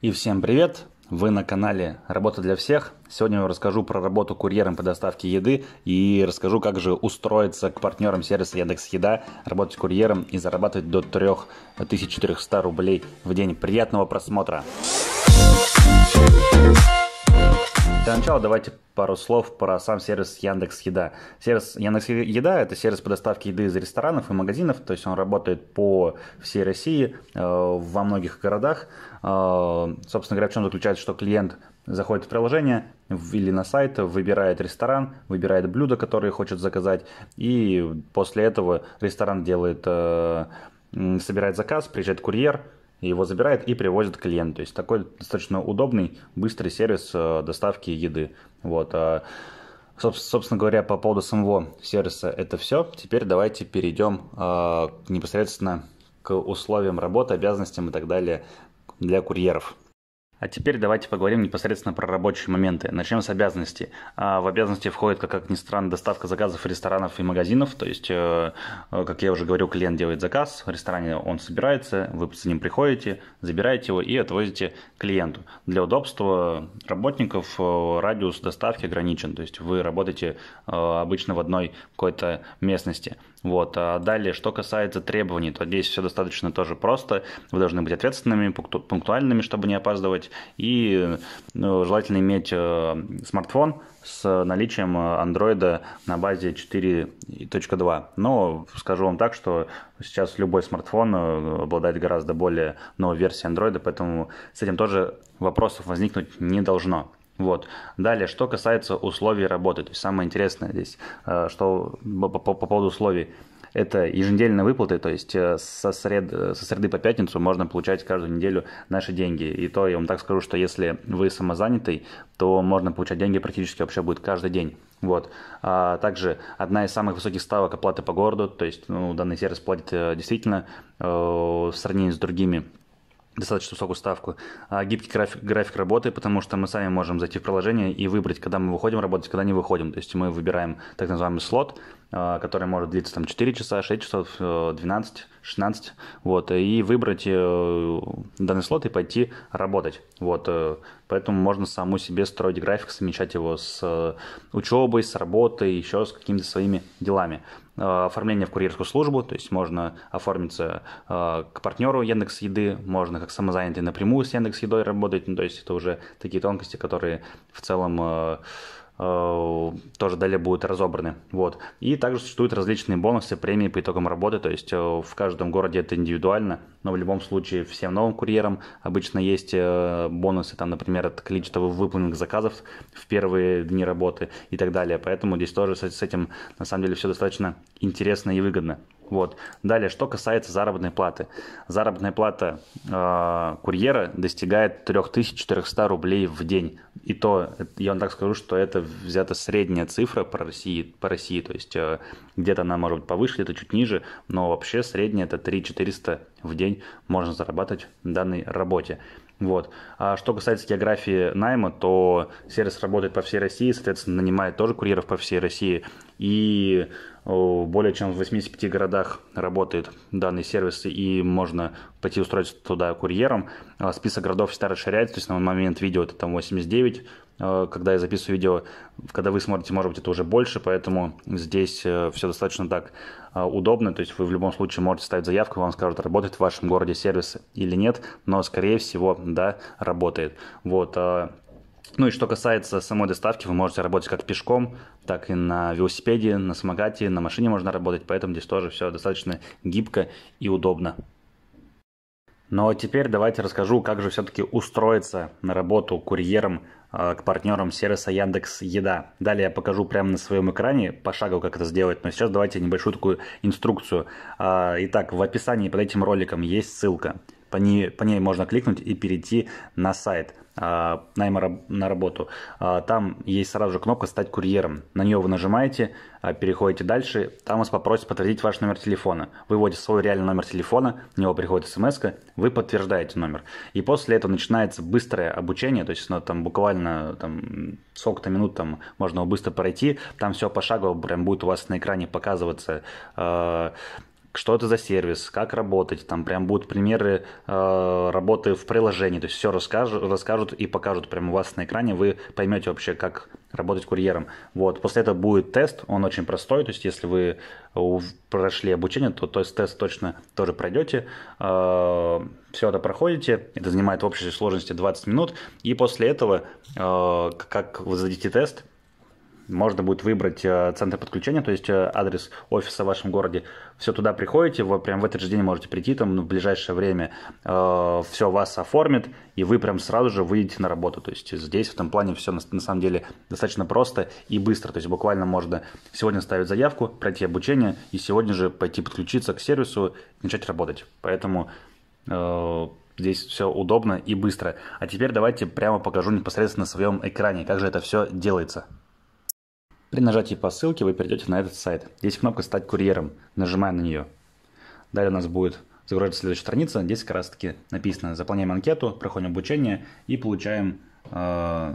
И всем привет! Вы на канале «Работа для всех». Сегодня я вам расскажу про работу курьером по доставке еды и расскажу, как же устроиться к партнерам сервиса Яндекс Еда, работать курьером и зарабатывать до 3400 рублей в день. Приятного просмотра! начала давайте пару слов про сам сервис Яндекс Еда. Сервис Яндекс Еда это сервис по доставке еды из ресторанов и магазинов, то есть он работает по всей России, э, во многих городах. Э, собственно говоря, в чем заключается, что клиент заходит в приложение или на сайт, выбирает ресторан, выбирает блюдо, которое хочет заказать, и после этого ресторан делает э, собирает заказ, приезжает курьер, его забирает и привозит клиент. То есть такой достаточно удобный, быстрый сервис э, доставки еды. Вот. А, собственно говоря, по поводу самого сервиса это все. Теперь давайте перейдем а, непосредственно к условиям работы, обязанностям и так далее для курьеров. А теперь давайте поговорим непосредственно про рабочие моменты. Начнем с обязанностей. А, в обязанности входит, как, как ни странно, доставка заказов ресторанов и магазинов. То есть, э, э, как я уже говорил, клиент делает заказ, в ресторане он собирается, вы с ним приходите, забираете его и отвозите клиенту. Для удобства работников э, радиус доставки ограничен. То есть, вы работаете обычно в одной какой-то местности. Вот. А далее, что касается требований, то здесь все достаточно тоже просто. Вы должны быть ответственными, пунктуальными, чтобы не опаздывать делать. И ну, желательно иметь э, смартфон с наличием Android э, на базе 4.2. Но скажу вам так, что сейчас любой смартфон э, обладает гораздо более новой версией Android, поэтому с этим тоже вопросов возникнуть не должно. Вот. Далее, что касается условий работы, то есть самое интересное здесь, что по, по, по поводу условий. Это еженедельные выплаты, то есть э, со, сред, э, со среды по пятницу можно получать каждую неделю наши деньги. И то я вам так скажу, что если вы самозанятый, то можно получать деньги практически вообще будет каждый день. Вот. А также одна из самых высоких ставок оплаты по городу, то есть ну, данный сервис платит э, действительно в сравнении с другими достаточно высокую ставку. А гибкий график, график работы, потому что мы сами можем зайти в приложение и выбрать, когда мы выходим работать, когда не выходим. То есть мы выбираем так называемый слот, а, который может длиться там 4 часа, 6 часов, 12, э, 16, вот, и выбрать э, данный слот и пойти работать, вот, э, поэтому можно саму себе строить график, совмещать его с учебой, с работой, еще с какими-то своими делами. Оформление в курьерскую службу, то есть можно оформиться к партнеру Яндекс Еды, можно как самозанятый напрямую с Яндекс Едой работать, ну, то есть это уже такие тонкости, которые в целом Э, тоже далее будут разобраны. Вот. И также существуют различные бонусы, премии по итогам работы, то есть э, в каждом городе это индивидуально, но в любом случае всем новым курьерам обычно есть э, бонусы, там, например, от количества выполненных заказов в первые дни работы и так далее, поэтому здесь тоже с этим на самом деле все достаточно интересно и выгодно. Вот. Далее, что касается заработной платы. Заработная плата э, курьера достигает 3400 рублей в день. И то, я вам так скажу, что это взята средняя цифра по России. По России. То есть э, где-то она может быть повыше, где-то чуть ниже, но вообще средняя это 3400 в день можно зарабатывать в данной работе. Вот. А что касается географии найма, то сервис работает по всей России, соответственно, нанимает тоже курьеров по всей России. И более чем в 85 городах работает данный сервис, и можно пойти устроиться туда курьером. А, список городов всегда расширяется, то есть на момент видео это там 89, а, когда я записываю видео, когда вы смотрите, может быть, это уже больше, поэтому здесь э, все достаточно так а, удобно, то есть вы в любом случае можете ставить заявку, вам скажут, работает в вашем городе сервис или нет, но, скорее всего, да, работает. Вот, ну и что касается самой доставки, вы можете работать как пешком, так и на велосипеде, на самокате, на машине можно работать, поэтому здесь тоже все достаточно гибко и удобно. Но теперь давайте расскажу, как же все-таки устроиться на работу курьером а, к партнерам сервиса Яндекс Еда. Далее я покажу прямо на своем экране пошагово, как это сделать. Но сейчас давайте небольшую такую инструкцию. А, итак, в описании под этим роликом есть ссылка. По ней, по ней можно кликнуть и перейти на сайт. А, найма на работу, а, там есть сразу же кнопка «Стать курьером». На нее вы нажимаете, а, переходите дальше, там вас попросят подтвердить ваш номер телефона. Вы вводите свой реальный номер телефона, на него приходит смс вы подтверждаете номер. И после этого начинается быстрое обучение, то есть ну, там буквально там, сколько-то минут там можно быстро пройти, там все пошагово прям будет у вас на экране показываться, э, что это за сервис, как работать, там прям будут примеры э, работы в приложении, то есть все расскажут, расскажут и покажут прямо у вас на экране, вы поймете вообще, как работать курьером. Вот, после этого будет тест, он очень простой, то есть если вы э, прошли обучение, то, то есть тест точно тоже пройдете, э, все это проходите, это занимает в общей сложности 20 минут, и после этого, э, как вы зададите тест, можно будет выбрать э, центр подключения, то есть э, адрес офиса в вашем городе. Все туда приходите, вы прям в этот же день можете прийти, там ну, в ближайшее время э, все вас оформит, и вы прям сразу же выйдете на работу. То есть здесь в этом плане все на, на самом деле достаточно просто и быстро. То есть буквально можно сегодня ставить заявку, пройти обучение и сегодня же пойти подключиться к сервису, начать работать. Поэтому э, Здесь все удобно и быстро. А теперь давайте прямо покажу непосредственно на своем экране, как же это все делается. При нажатии по ссылке вы перейдете на этот сайт. Здесь кнопка «Стать курьером». Нажимаем на нее. Далее у нас будет загружается следующая страница. Здесь как раз таки написано «Заполняем анкету, проходим обучение и получаем э,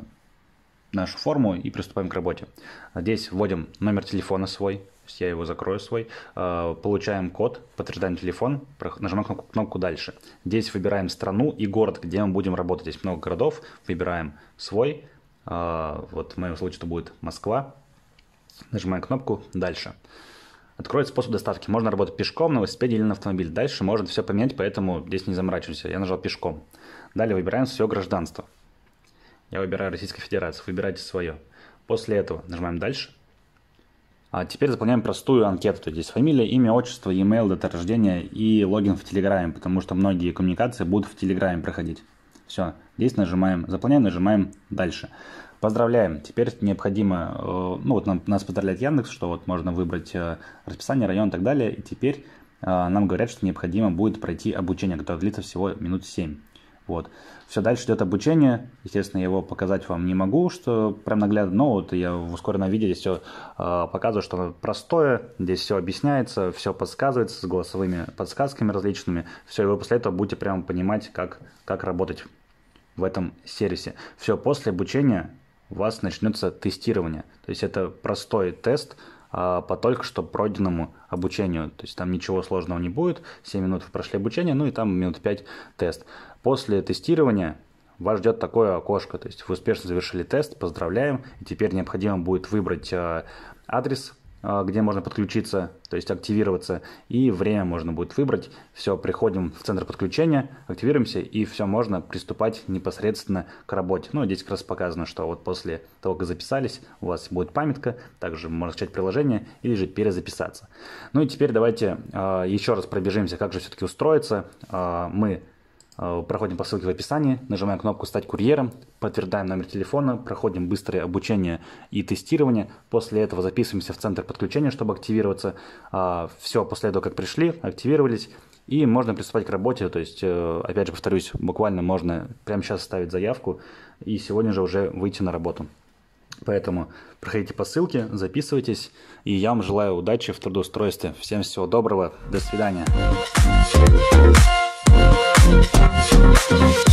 нашу форму и приступаем к работе». Здесь вводим номер телефона свой, то есть я его закрою свой, э, получаем код, подтверждаем телефон, нажимаем кнопку, кнопку «Дальше». Здесь выбираем страну и город, где мы будем работать. Здесь много городов, выбираем свой, э, вот в моем случае это будет Москва, Нажимаем кнопку «Дальше». Откроет способ доставки. Можно работать пешком, на велосипеде или на автомобиле. Дальше можно все поменять, поэтому здесь не заморачивайся. Я нажал пешком. Далее выбираем все гражданство. Я выбираю Российскую Федерацию. Выбирайте свое. После этого нажимаем «Дальше». А теперь заполняем простую анкету. То есть здесь фамилия, имя, отчество, e-mail, дата рождения и логин в Телеграме, потому что многие коммуникации будут в Телеграме проходить. Все, здесь нажимаем, заполняем, нажимаем дальше. Поздравляем. Теперь необходимо, э, ну вот нам, нас поздравляет Яндекс, что вот можно выбрать э, расписание, район и так далее. И теперь э, нам говорят, что необходимо будет пройти обучение, которое длится всего минут 7. Вот. Все, дальше идет обучение. Естественно, я его показать вам не могу, что прям наглядно, но вот я в ускоренном виде здесь все э, показываю, что оно простое, здесь все объясняется, все подсказывается с голосовыми подсказками различными. Все, и вы после этого будете прямо понимать, как, как работать в этом сервисе. Все, после обучения у вас начнется тестирование. То есть это простой тест а, по только что пройденному обучению. То есть там ничего сложного не будет, 7 минут вы прошли обучение, ну и там минут 5 тест. После тестирования вас ждет такое окошко, то есть вы успешно завершили тест, поздравляем, и теперь необходимо будет выбрать а, адрес а, где можно подключиться, то есть активироваться, и время можно будет выбрать. Все, приходим в центр подключения, активируемся, и все, можно приступать непосредственно к работе. Ну, здесь как раз показано, что вот после того, как записались, у вас будет памятка, также можно скачать приложение или же перезаписаться. Ну и теперь давайте э, а, еще раз пробежимся, как же все-таки устроиться. Э, мы Э, проходим по ссылке в описании, нажимаем кнопку «Стать курьером», подтверждаем номер телефона, проходим быстрое обучение и тестирование. После этого записываемся в центр подключения, чтобы активироваться. А, Все, после этого как пришли, активировались, и можно приступать к работе. То есть, э, опять же повторюсь, буквально можно прямо сейчас ставить заявку и сегодня же уже выйти на работу. Поэтому проходите по ссылке, записывайтесь, и я вам желаю удачи в трудоустройстве. Всем всего доброго, до свидания. Thank you.